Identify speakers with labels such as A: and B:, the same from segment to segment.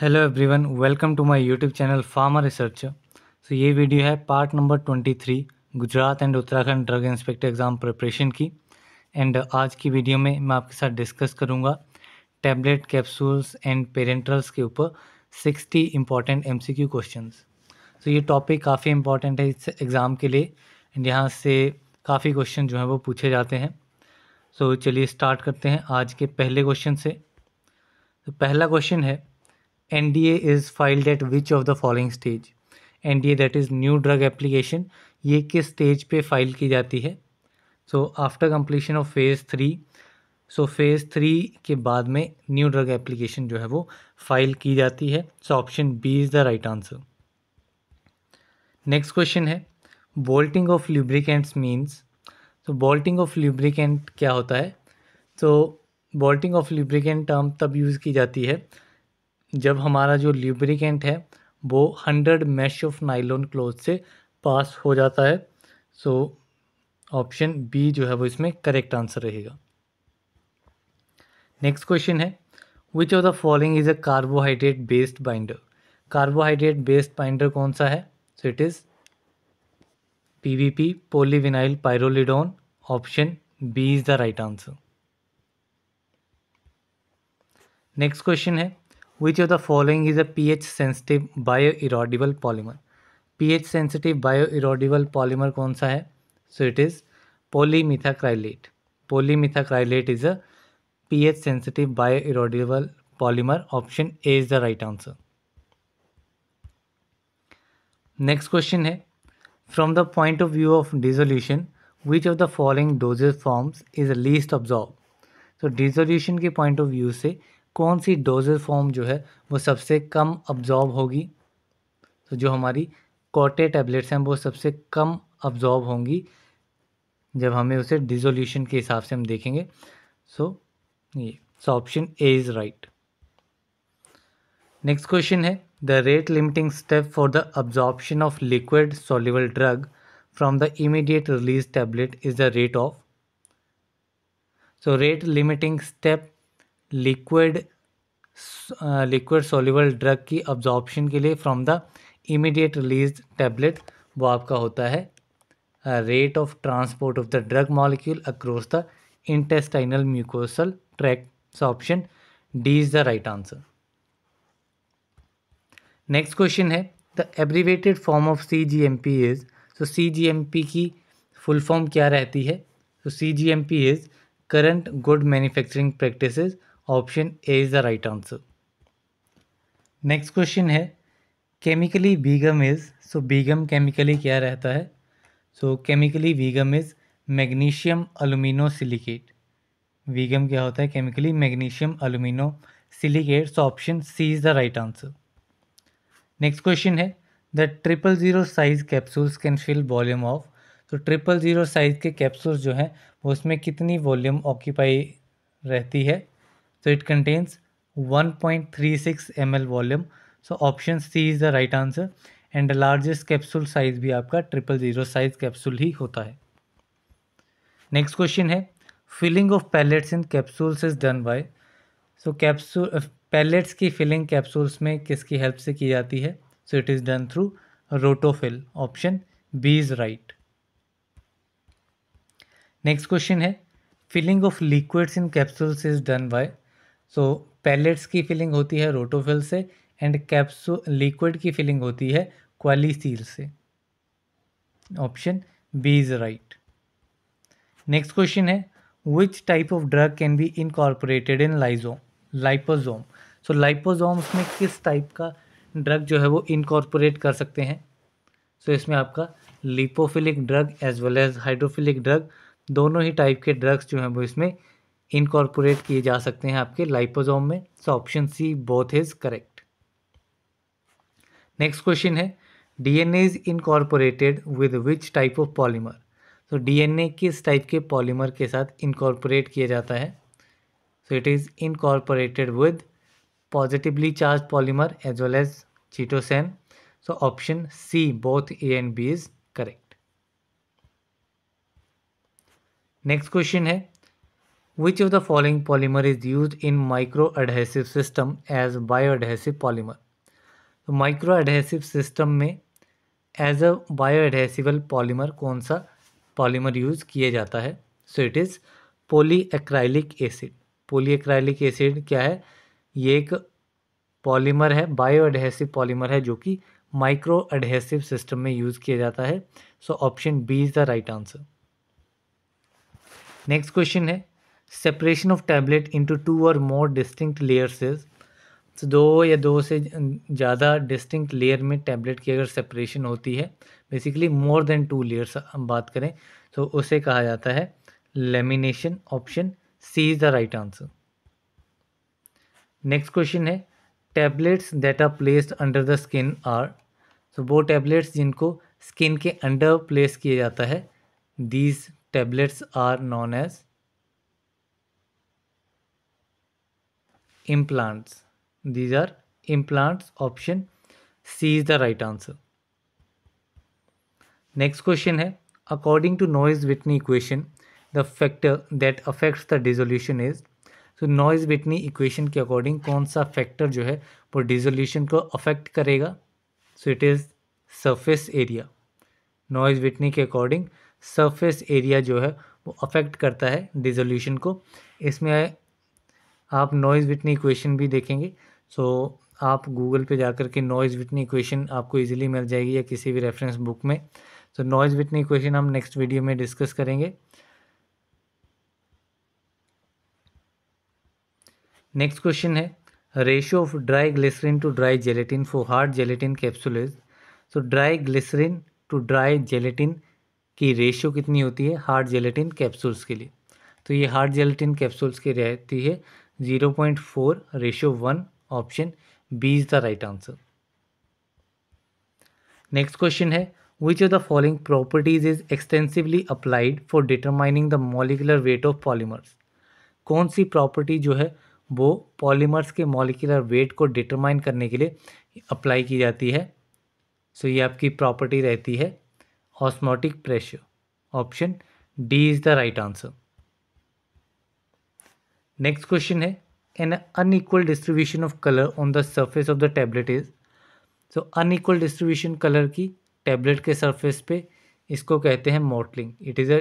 A: Hello everyone welcome to my YouTube channel farmer research so ये video है part number twenty three Gujarat and Uttarakhand drug inspector exam preparation की and आज की video में मैं आपके साथ डिस्कस करूँगा टैबलेट कैप्सूल्स एंड पेरेंट्रल्स के ऊपर sixty important M C Q question so ये टॉपिक काफ़ी इंपॉर्टेंट है इस एग्ज़ाम के लिए एंड यहाँ से काफ़ी क्वेश्चन जो हैं वो पूछे जाते हैं सो so, चलिए स्टार्ट करते हैं आज के पहले क्वेश्चन से तो पहला क्वेश्चन है NDA is filed at which of the following stage NDA that is new drug application ये किस स्टेज पे फाइल की जाती है so after completion of phase three so phase three के बाद में न्यू ड्रग एप्लीकेशन जो है वो फाइल की जाती है so option B is the right answer next question है बोल्टिंग ऑफ ल्यूब्रिकेंट्स मीन्स तो बोल्टिंग ऑफ ल्यूब्रिकेंट क्या होता है तो बोल्टिंग ऑफ ल्यूब्रिकेंट टर्म तब यूज़ की जाती है जब हमारा जो ल्यूब्रिकेंट है वो hundred mesh of nylon cloth से पास हो जाता है सो ऑप्शन बी जो है वो इसमें करेक्ट आंसर रहेगा नेक्स्ट क्वेश्चन है which of the following is a carbohydrate based binder carbohydrate based binder कौन सा है so it is PVP polyvinyl pyrrolidone option B is the right answer next question है Which of the following is a pH sensitive bioerodible polymer? pH sensitive bioerodible polymer कौन सा है So it is polymethacrylate. Polymethacrylate is a pH sensitive bioerodible polymer. Option A is the right answer. Next question है From the point of view of dissolution, which of the following dosage forms is least absorbed? So dissolution के point of view से कौन सी dozer form जो है वो सबसे कम absorb होगी तो जो हमारी कॉटे टैबलेट्स हैं वो सबसे कम अब्जॉर्ब होंगी जब हमें उसे डिजोल्यूशन के हिसाब से हम देखेंगे सो so, ये so option A is right next question है the rate limiting step for the absorption of liquid soluble drug from the immediate release tablet is the rate of so rate limiting step liquid liquid soluble drug की absorption के लिए from the immediate release tablet वो आपका होता है rate of transport of the drug molecule across the intestinal mucosal tract option D is the right answer next question है the abbreviated form of C G M P is so C G M P की full form क्या रहती है so C G M P is current good manufacturing practices option A is the right answer next question है chemically Veegum is so Veegum chemically क्या रहता है so chemically Veegum is magnesium alumino silicate Veegum क्या होता है chemically magnesium alumino silicate so option C is the right answer next question है the triple zero size capsules can fill volume of तो triple zero size के capsules जो हैं उसमें कितनी वॉल्यूम ऑक्यूपाई रहती है So it contains 1.36 L volume so option C is the right answer and the largest capsule size भी आपका ट्रिपल जीरो साइज कैप्सूल ही होता है नेक्स्ट क्वेश्चन है filling of pellets in capsules is done by so capsule pellets की filling capsules में किसकी help से की जाती है so it is done through Rotofill option B is right next question है filling of liquids in capsules is done by so pellets की filling होती है रोटोफिल से एंड कैप्सू लिक्विड की फिलिंग होती है क्वालीसील से option B is right next question है which type of drug can be incorporated in लाइजोम लाइपोजोम सो लाइपोजोम्स में किस टाइप का ड्रग जो है वो इनकॉर्पोरेट कर सकते हैं सो so, इसमें आपका lipophilic drug as well as hydrophilic drug दोनों ही टाइप के ड्रग्स जो हैं वो इसमें इनकॉर्पोरेट किए जा सकते हैं आपके लाइपोजोम में so option C both is correct next question है DNA is incorporated with which type of polymer तो डीएनए किस टाइप के पॉलीमर के साथ इनकॉर्पोरेट किया जाता है so it is incorporated with positively charge polymer as well as chitosan so option C both A and B is correct next question है Which of the following polymer is used in system system as adhesive polymer? तो adhesive system में as a bio adhesive polymer कौन सा polymer use किया जाता है so it is polyacrylic acid acrylic acid क्या है ये एक पॉलीमर है बायो एडहेसिव पॉलीमर है जो कि माइक्रो एडहेसिव सिस्टम में यूज़ किया जाता है so option B is the right answer next question है separation of tablet into two or more distinct लेयर्सेज तो दो या दो से ज़्यादा डिस्टिंक्ट लेयर में टैबलेट की अगर सेपरेशन होती है basically more than two layers हम बात करें तो उसे कहा जाता है lamination option C is the right answer next question है tablets that are placed under the skin are तो वो टैबलेट्स जिनको स्किन के अंडर प्लेस किया जाता है these tablets are known as implants these are implants option c is the right answer next question hai according to noise whitney equation the factor that affects the dissolution is so noise whitney equation ke according kaun sa factor jo hai wo dissolution ko affect karega so it is surface area noise whitney ke according surface area jo hai वो affect करता है dissolution को इसमें आप noise Whitney equation भी देखेंगे सो आप Google पे जाकर के नॉइज़ विटनी इक्वेशन आपको इजीली मिल जाएगी या किसी भी रेफरेंस बुक में तो नॉइज़ विटनी इक्वेशन हम नेक्स्ट वीडियो में डिस्कस करेंगे नेक्स्ट क्वेश्चन है ratio of dry glycerin to dry gelatin for hard gelatin capsule तो so dry glycerin to dry gelatin की रेशियो कितनी होती है हार्ड जेलेटिन कैप्सूल्स के लिए तो ये हार्ड जेलेटिन कैप्सूल्स की रहती है zero point four ratio one option B is the right answer next question है which of the following properties is extensively applied for determining the molecular weight of polymers कौन सी property जो है वो polymers के मॉलिकुलर वेट को determine करने के लिए अप्लाई की जाती है सो so, ये आपकी प्रॉपर्टी रहती है osmotic pressure option D is the right answer next question है an unequal distribution of colour on the surface of the tablet is so unequal distribution colour की टैबलेट के सर्फेस पे इसको कहते हैं mottling it is a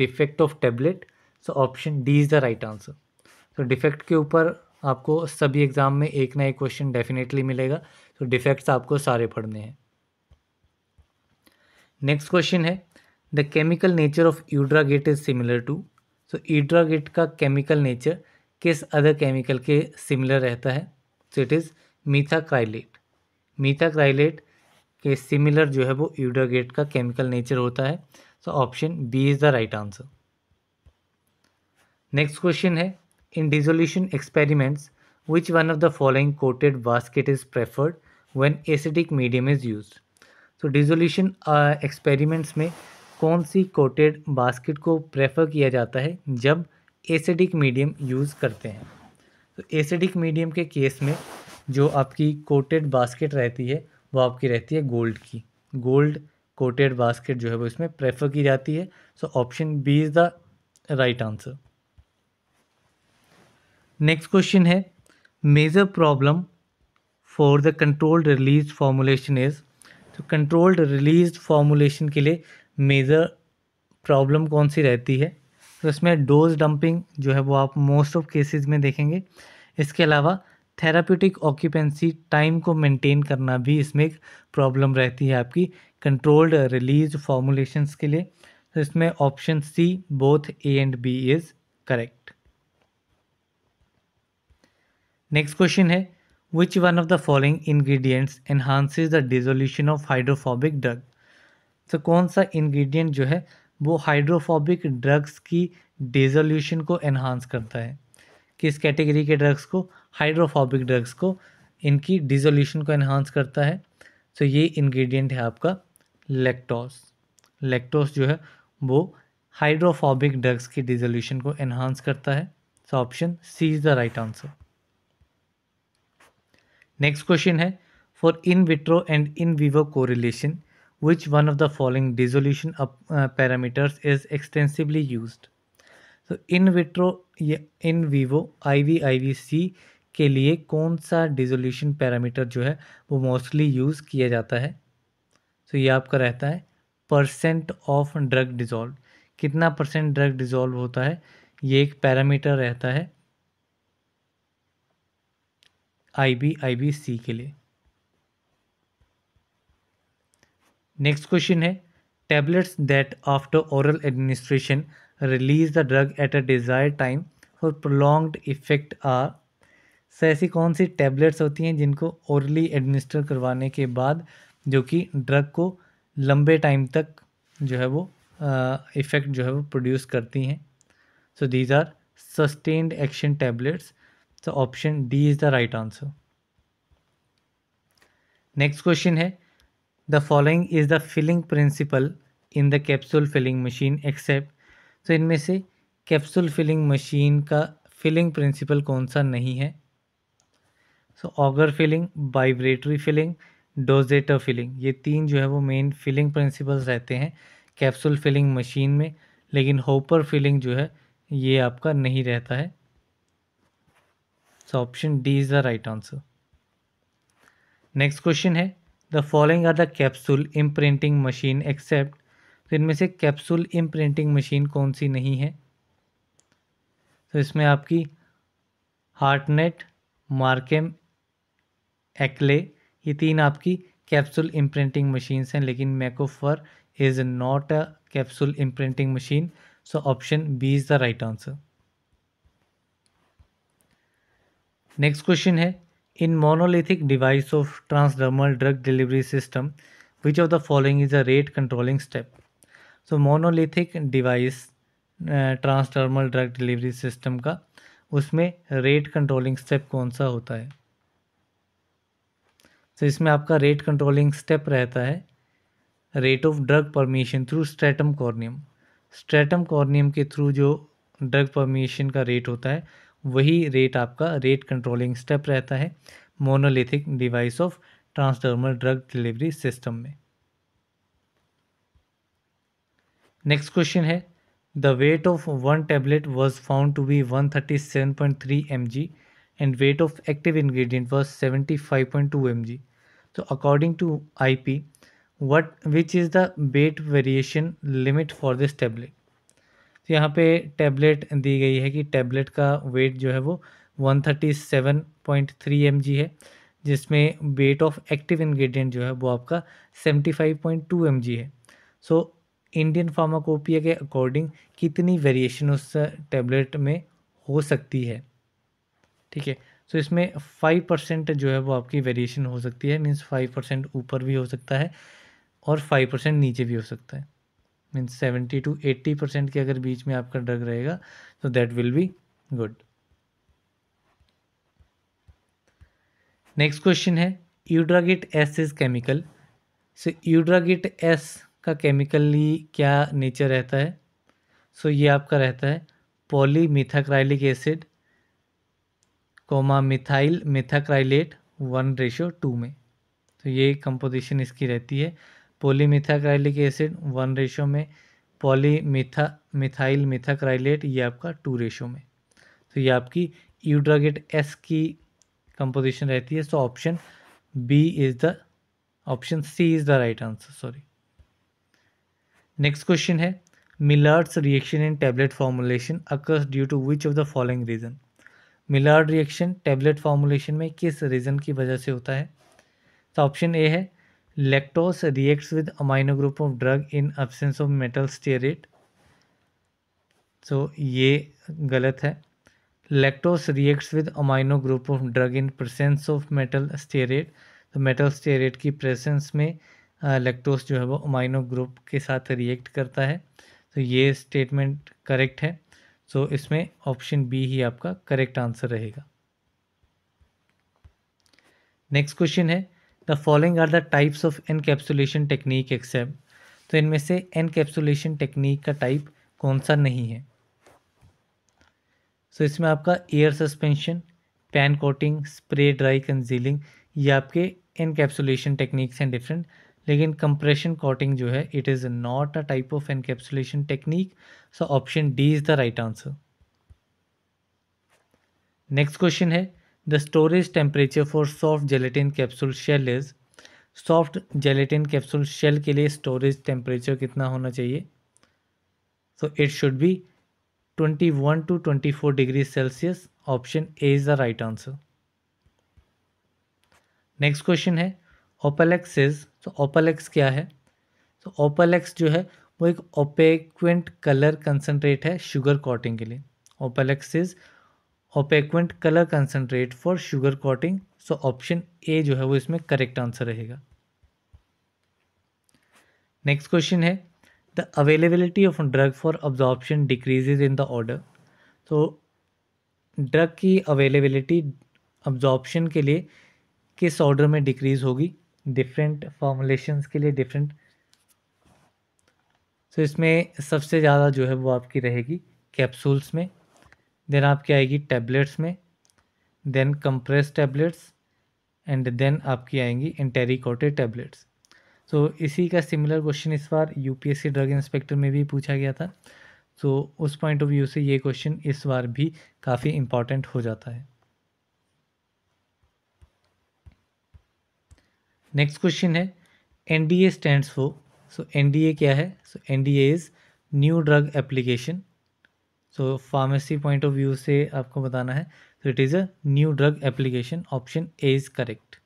A: defect of tablet so option D is the right answer so defect के ऊपर आपको सभी एग्ज़ाम में एक ना एक क्वेश्चन डेफिनेटली मिलेगा तो so, डिफेक्ट्स आपको सारे पढ़ने हैं नेक्स्ट क्वेश्चन है the chemical nature of Eudragit is similar to so Eudragit का केमिकल नेचर किस अदर केमिकल के सिमिलर रहता है सो इट इज़ मीथाक्राइलेट मीथाक्राइलेट के सिमिलर जो है वो ईड्रागेट का केमिकल नेचर होता है so option B is the right answer next question है in dissolution experiments which one of the following coated basket is preferred when acidic medium is use so dissolution experiments में कौन सी coated basket को prefer किया जाता है जब acidic medium use करते हैं तो एसिडिक मीडियम के केस में जो आपकी कोटेड बास्केट रहती है वो आपकी रहती है गोल्ड की गोल्ड कोटेड बास्केट जो है वो इसमें प्रेफर की जाती है so option B is the right answer next question है major problem for the controlled release formulation is तो कंट्रोल्ड रिलीज फॉर्मुलेशन के लिए मेजर प्रॉब्लम कौन सी रहती है तो इसमें डोज डंपिंग जो है वो आप मोस्ट ऑफ केसेस में देखेंगे इसके अलावा थेराप्यूटिक ऑक्यूपेंसी टाइम को मेंटेन करना भी इसमें एक प्रॉब्लम रहती है आपकी कंट्रोल्ड रिलीज फॉर्मुलेशंस के लिए तो इसमें option C both A and B is correct next question है which one of the following ingredients enhances the dissolution of hydrophobic drug तो कौन सा इंग्रेडिएंट जो है वो हाइड्रोफोबिक ड्रग्स की डिजोल्यूशन को एनहांस करता है किस कैटेगरी के ड्रग्स को हाइड्रोफोबिक ड्रग्स को इनकी डिजोल्यूशन को एनहांस करता है तो ये इंग्रेडिएंट है आपका लेक्टोस लेक्टोस जो है वो हाइड्रोफोबिक ड्रग्स की डिजोल्यूशन को एनहांस करता है so option C is the right answer next question है for in vitro and in vivo correlation Which one of the following dissolution up, uh, parameters is extensively used? तो in vitro या in vivo I V I V C के लिए कौन सा dissolution parameter जो है वो मोस्टली यूज़ किया जाता है तो so ये आपका रहता है परसेंट ऑफ ड्रग डिज़ोल्व कितना परसेंट ड्रग डिज़ोल्व होता है ये एक पैरामीटर रहता है आई बी आई बी सी के लिए नेक्स्ट क्वेश्चन है tablets that after oral administration release the drug at a desire time for prolonged effect are so ऐसी कौन सी टैबलेट्स होती हैं जिनको ओरली एडमिनिस्टर करवाने के बाद जो कि ड्रग को लंबे टाइम तक जो है वो इफ़ेक्ट जो है वो प्रोड्यूस करती हैं so these are sustained action tablets so option D is the right answer next question है the following is the filling principle in the capsule filling machine except तो इनमें से कैप्सूल फिलिंग मशीन का filling principle कौन सा नहीं है so auger filling vibratory filling dosator filling ये तीन जो है वो मेन फिलिंग प्रिंसिपल्स रहते हैं कैप्सूल फिलिंग मशीन में लेकिन होपर फिलिंग जो है ये आपका नहीं रहता है so option D is the right answer next question है the following are the capsule imprinting machine except तो इनमें से कैप्सूल इम्प्रिंटिंग मशीन कौन सी नहीं है तो इसमें आपकी हार्टनेट मार्केम एक्ले ये तीन आपकी कैप्सूल इम्प्रिंटिंग मशीन्स हैं लेकिन Macofar is not a capsule imprinting machine so option B is the right answer next question है in monolithic device of transdermal drug delivery system which of the following is a rate controlling step so monolithic device transdermal drug delivery system का उसमें rate controlling step कौन सा होता है तो इसमें आपका रेट कंट्रोलिंग स्टेप रहता है rate of drug permeation through stratum corneum stratum corneum के थ्रू जो ड्रग परमिशन का रेट होता है वही रेट आपका रेट कंट्रोलिंग स्टेप रहता है monolithic device of transdermal drug delivery system में नेक्स्ट क्वेश्चन है the weight of one tablet was found to be one thirty seven point three M G and weight of active ingredient was seventy five point two M G तो according to I P what which is the weight variation limit for this tablet तो यहाँ पे tablet दी गई है कि tablet का wait जो है वो 137.3 थर्टी है जिसमें वेट ऑफ एक्टिव इंग्रेडिएंट जो है वो आपका 75.2 फाइव है सो so, इंडियन फार्माकोपिया के अकॉर्डिंग कितनी वेरिएशन उस टैबलेट में हो सकती है ठीक है सो इसमें फाइव परसेंट जो है वो आपकी वेरिएशन हो सकती है मीन्स फाइव परसेंट ऊपर भी हो सकता है और फाइव परसेंट नीचे भी हो सकता है means seventy to eighty percent के अगर बीच में आपका ड्रग रहेगा तो that will be good next question है Eudragit S is chemical so Eudragit S का केमिकली क्या नेचर रहता है सो so, ये आपका रहता है polymethacrylic acid comma methyl methacrylate one ratio two में तो ये कंपोजिशन इसकी रहती है पोलीमिथाक्राइलिक एसिड वन रेशो में पॉलीमिथा मिथाइल मिथाक्राइलेट ये आपका टू रेशो में तो ये आपकी यूड्रागेट एस की कंपोजिशन रहती है so option B is the option C is the right answer sorry next question है Maillard's reaction in tablet formulation occurs due to which of the following reason Maillard reaction tablet formulation में किस reason की वजह से होता है तो option A है lactose reacts with amino group of drug in absence of metal stearate so ये गलत है lactose reacts with amino group of drug in presence of metal stearate तो मेटल स्टेरेट की प्रेसेंस में लैक्टोस जो है वो अमाइनो ग्रुप के साथ रिएक्ट करता है तो ये स्टेटमेंट करेक्ट है सो so, इसमें ऑप्शन बी ही आपका करेक्ट आंसर रहेगा नेक्स्ट क्वेश्चन है the following are the types of encapsulation technique except तो इनमें से एनकैप्सुलेशन टेक्निक का टाइप कौन सा नहीं है सो so, इसमें आपका air suspension pan coating spray dry congealing ये आपके एनकैप्सुलेशन टेक्निक्स हैं डिफरेंट लेकिन कंप्रेशन कोटिंग जो है it is not a type of encapsulation technique so option D is the right answer next question है the storage temperature for soft gelatin capsule shell is soft gelatin capsule shell के लिए storage temperature कितना होना चाहिए so it should be twenty one to twenty four degree Celsius option A is the right answer next question है Opalux is तो ओपेलेक्स क्या है तो so, ओपेलेक्स जो है वो एक ओपेक्वेंट कलर कंसनट्रेट है शुगर कॉटिंग के लिए Opalux is opaquant colour concentrate for sugar coating so option A जो है वो इसमें करेक्ट आंसर रहेगा नेक्स्ट क्वेश्चन है the availability of drug for absorption decreases in the order तो ड्रग की अवेलेबिलिटी ऑब्जॉर्प्शन के लिए किस ऑर्डर में डिक्रीज होगी डिफरेंट फॉर्मुलेशंस के लिए डिफरेंट तो इसमें सबसे ज़्यादा जो है वो आपकी रहेगी कैप्सूल्स में देन आपकी आएगी टैबलेट्स में then compress tablets and then आपकी आएंगी इंटेरिकोटेड टैबलेट्स सो इसी का सिमिलर क्वेश्चन इस बार यूपीएससी ड्रग इंस्पेक्टर में भी पूछा गया था सो so, उस पॉइंट ऑफ व्यू से ये क्वेश्चन इस बार भी काफ़ी इम्पॉर्टेंट हो जाता है नेक्स्ट क्वेश्चन है N D A stand so N D A क्या है so N D A is new drug application so pharmacy point of view से आपको बताना है तो it is a new drug application option A is correct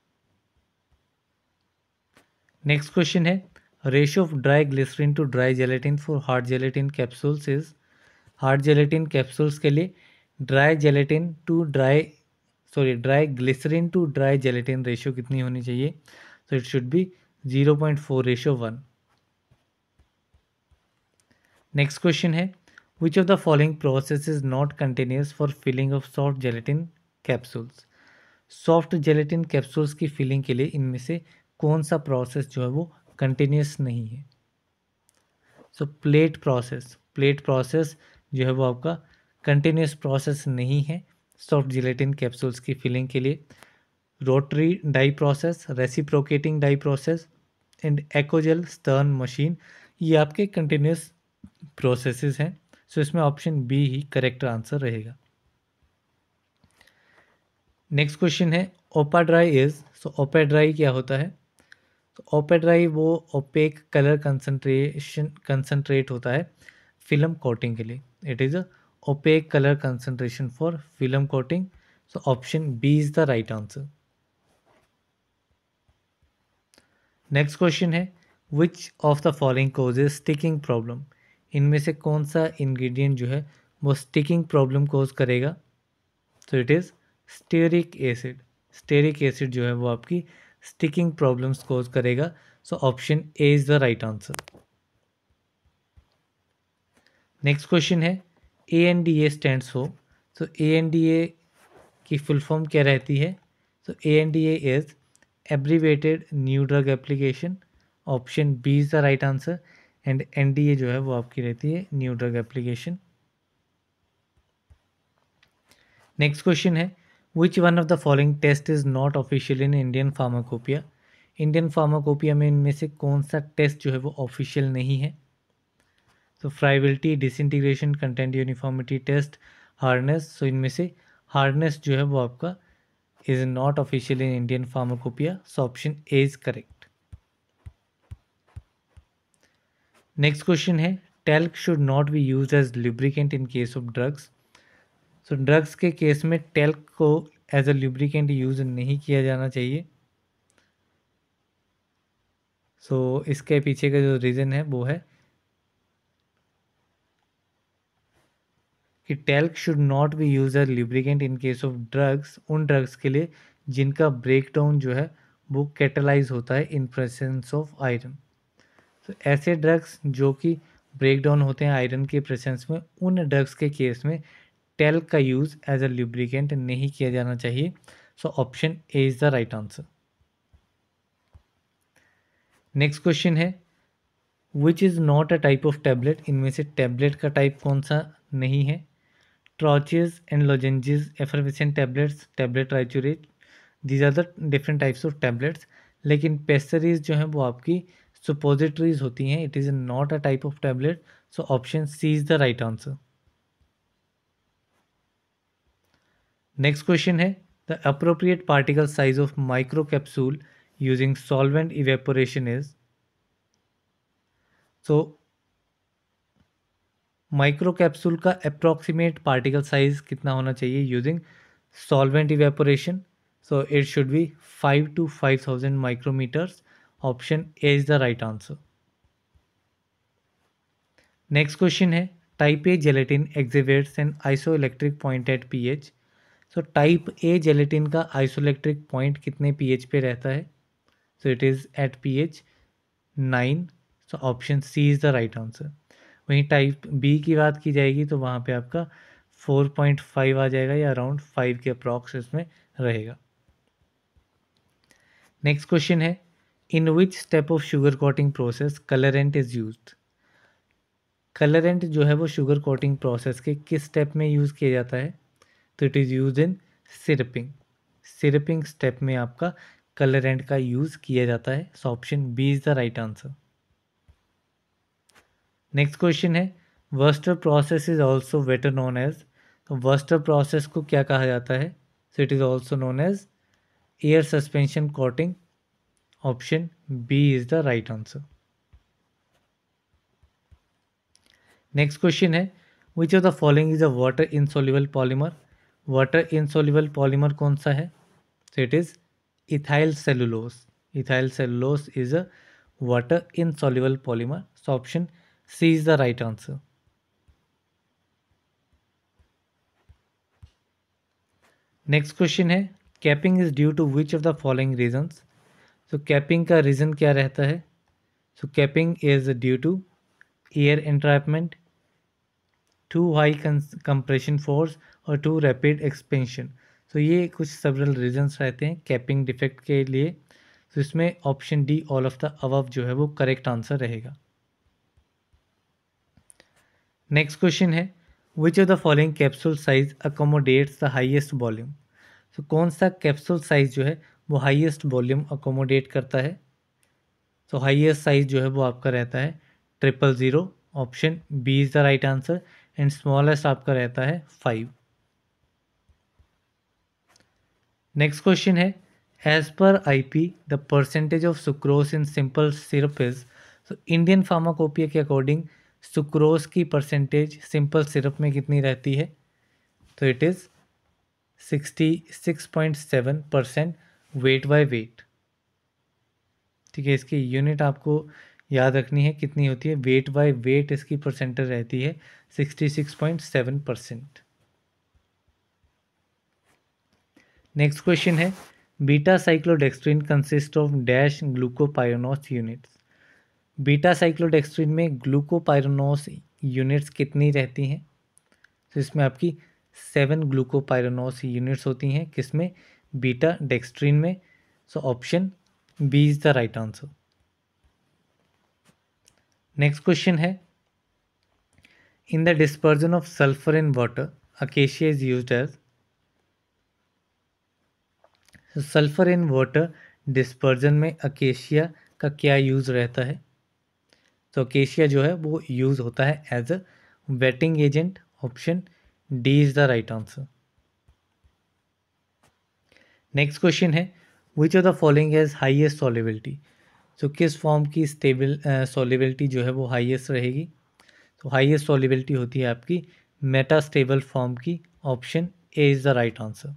A: next question है ratio of dry glycerin to dry gelatin for hard gelatin capsules is hard gelatin capsules के लिए dry gelatin to dry sorry dry glycerin to dry gelatin ratio कितनी होनी चाहिए so it should be zero point four ratio one next question है which of the following process is not continuous for filling of soft gelatin capsules soft gelatin capsules की filling के लिए इनमें से कौन सा प्रोसेस जो है वो कंटिन्यूस नहीं है so plate process plate process जो है वो आपका कंटिन्यूस प्रोसेस नहीं है सॉफ्ट जिलेटिन कैप्सूल्स की फिलिंग के लिए rotary die process reciprocating die process and Accogel Stern machine ये आपके कंटिन्यूस प्रोसेसेस हैं सो इसमें ऑप्शन बी ही करेक्ट आंसर रहेगा नेक्स्ट क्वेश्चन है ओपाड्राई इज सो ड्राई क्या होता है तो ड्राई वो ओपेक कलर कंसनट्रेशन कंसनट्रेट होता है फिल्म कोटिंग के लिए it is a opaque colour concentration for film coating so option B is the right answer next question है which of the following is sticking problem इनमें से कौन सा ingredient जो है वो स्टिकिंग प्रॉब्लम कोज करेगा तो it is stearic acid stearic acid जो है वो आपकी स्टिकिंग प्रॉब्लम्स कोज करेगा so option A is the right answer next question है A N D A stand हो तो ए एन डी ए की फुल फॉर्म क्या रहती है तो A N D A is abbreviated new drug application option B is the right answer and N जो है वो आपकी रहती है new drug application next question है which one of the following test is not official in Indian pharmacopoeia Indian pharmacopoeia में इनमें से कौन सा टेस्ट जो है वो ऑफिशियल नहीं है तो friability disintegration content uniformity test hardness so इनमें से हार्डनेस जो है वो आपका is not official in Indian pharmacopoeia so option A is correct next question है talc should not be use as lubricant in case of drugs so drugs के case में talc को एज अ लुब्रिकेंट यूज़ नहीं किया जाना चाहिए सो so, इसके पीछे का जो रीज़न है वो है कि talc should not be use as lubricant in case of drugs उन ड्रग्स के लिए जिनका ब्रेकडाउन जो है वो कैटलाइज होता है इन प्रेजेंस ऑफ आयरन तो ऐसे ड्रग्स जो कि ब्रेक डाउन होते हैं आयरन के प्रेजेंस में उन ड्रग्स के केस में टेल्क का यूज़ एज अ ल्यूब्रिकेंट नहीं किया जाना चाहिए so option A is the right answer next question है which is not a type of tablet इनमें से टैबलेट का टाइप कौन सा नहीं है troches and lozenges effervescent tablets tablet triturates these are the different types of tablets लेकिन pessaries जो हैं वो आपकी सुपोजिटरीज होती हैं it is not a type of tablet so option C is the right answer next question है the appropriate particle size of microcapsule using solvent evaporation is so microcapsule का approximate particle size कितना होना चाहिए using solvent evaporation so it should be five to five thousand micrometers option A is the right answer next question है type A gelatin exhibits an isoelectric point at P H so type A gelatin का isoelectric point कितने P H पे रहता है so it is eight P H nine so option C is the right answer वहीं type B की बात की जाएगी तो वहाँ पे आपका फोर पॉइंट फाइव आ जाएगा या अराउंड फाइव के अप्रॉक्स इसमें रहेगा नेक्स्ट क्वेश्चन है in which step of sugar coating process colourant is use colourant जो है वो शुगर कोटिंग प्रोसेस के किस स्टेप में यूज़ किया जाता है तो it is use in syruping syruping step में आपका कलरेंट का यूज़ किया जाता है so option B is the right answer next question है Wurster process is also better known as तो वर्स्टर प्रोसेस को क्या कहा जाता है so it is also known as air suspension coating option B is the right answer next question है which of the following is a water insoluble polymer water insoluble polymer कौन सा है so it is ethyl cellulose ethyl cellulose is a water insoluble polymer so option C is the right answer next question है capping is due to which of the following reasons so capping का reason क्या रहता है so capping is due to air entrapment to high compression force और to rapid expansion so ये कुछ सबरल reasons रहते हैं कैपिंग डिफेक्ट के लिए तो so, इसमें option D all of the above जो है वो करेक्ट आंसर रहेगा नेक्स्ट क्वेश्चन है which of the following capsule size accommodates the highest volume so कौन सा कैप्सूल साइज जो है वो हाईएस्ट वॉल्यूम अकोमोडेट करता है तो हाईएस्ट साइज़ जो है वो आपका रहता है triple zero option B is the right answer and smallest आपका रहता है फाइव नेक्स्ट क्वेश्चन है as per I P the percentage of sucrose in simple syrup is तो इंडियन फार्माकोपिया के अकॉर्डिंग सुक्रोस की परसेंटेज सिंपल सिरप में कितनी रहती है तो it is sixty six point seven percent weight by weight ठीक है इसकी यूनिट आपको याद रखनी है कितनी होती है वेट बाय वेट इसकी परसेंटेज रहती है sixty six point seven percent next question है beta cyclodextrin consist of dash glucopyranose units beta cyclodextrin में ग्लूकोपायरोनोस यूनिट्स कितनी रहती हैं तो इसमें आपकी सेवन ग्लूकोपायरोनोस यूनिट्स होती हैं किसमें बीटा डेक्सट्रीन में so option B is the right answer next question है in the dispersion of sulphur in water acacia is use as sulphur in water dispersion में अकेशिया का क्या यूज रहता है तो अकेशिया जो है वो यूज होता है as a wetting agent option D is the right answer next question है which of the following has highest solubility so किस फॉर्म की स्टेबल सॉलिबिलिटी जो है वो हाइएस्ट रहेगी तो हाइएस्ट सॉलिबिलिटी होती है आपकी मेटा स्टेबल फॉर्म की option A is the right answer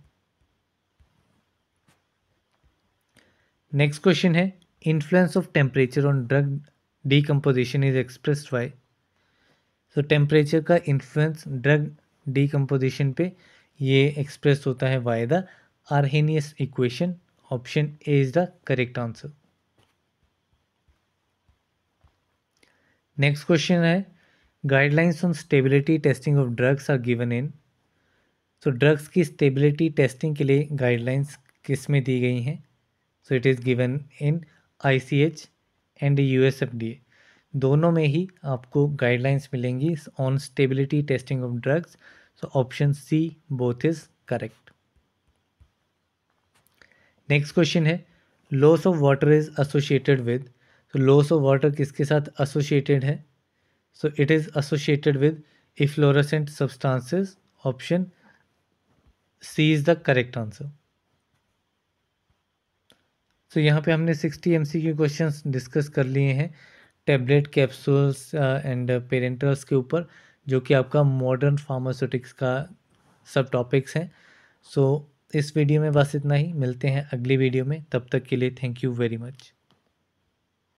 A: next question है influence of temperature on drug decomposition is expressed by so temperature का इन्फ्लुएंस ड्रग डीकम्पोजिशन पे ये एक्सप्रेस होता है by the Arrhenius equation option A is the correct answer next question है guidelines on stability testing of drugs are given in so drugs की stability testing के लिए guidelines किस में दी गई हैं so it is given in I C H and U S F D दोनों में ही आपको गाइडलाइंस मिलेंगी on stability testing of drugs so option C both is correct next question है loss of water is associated with तो loss of water किसके साथ associated है so it is associated with efflorescent substances option C is the correct answer so यहाँ पे हमने sixty M C के question discuss कर लिए हैं टेबलेट कैप्सूल्स एंड पेरेंटल्स के ऊपर जो कि आपका मॉडर्न फार्मास्यूटिक्स का सब टॉपिक्स हैं सो so, इस वीडियो में बस इतना ही मिलते हैं अगली वीडियो में तब तक के लिए थैंक यू वेरी मच